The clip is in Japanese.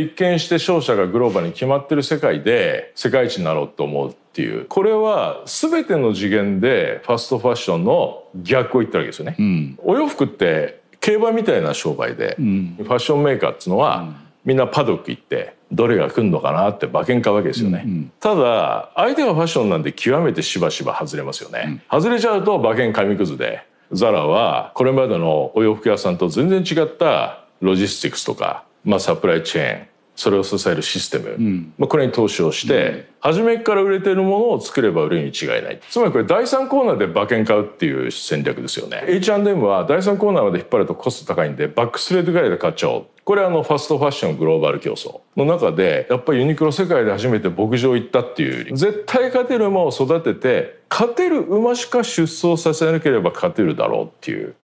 一見して勝者がグローバルに決まってる世界で世界一になろうと思うっていうこれは全ての次元でファストファッションの逆を言ったわけですよね、うん、お洋服って競馬みたいな商売で、うん、ファッションメーカーっつうのは、うん、みんなパドック行ってどれが来んのかなって馬券買うわけですよね、うんうん、ただ相手がファッションなんで極めてしばしば外れますよね、外れちゃうと馬券紙くずでザラはこれまでのお洋服屋さんと全然違ったロジスティクスとかまあ、サプライチェーンそれを支えるシステム、うん、まあ、これに投資をして、うん、初めから売れてるものを作れば売るに違いないつまりこれ第3コーナーで馬券買うっていう戦略ですよね H&M は第3コーナーまで引っ張るとコスト高いんでバックスレッドぐらいで買っちゃおうこれあのファストファッショングローバル競争の中でやっぱりユニクロ世界で初めて牧場行ったっていうより絶対勝てる馬を育てて勝てる馬しか出走させなければ勝てるだろうっていう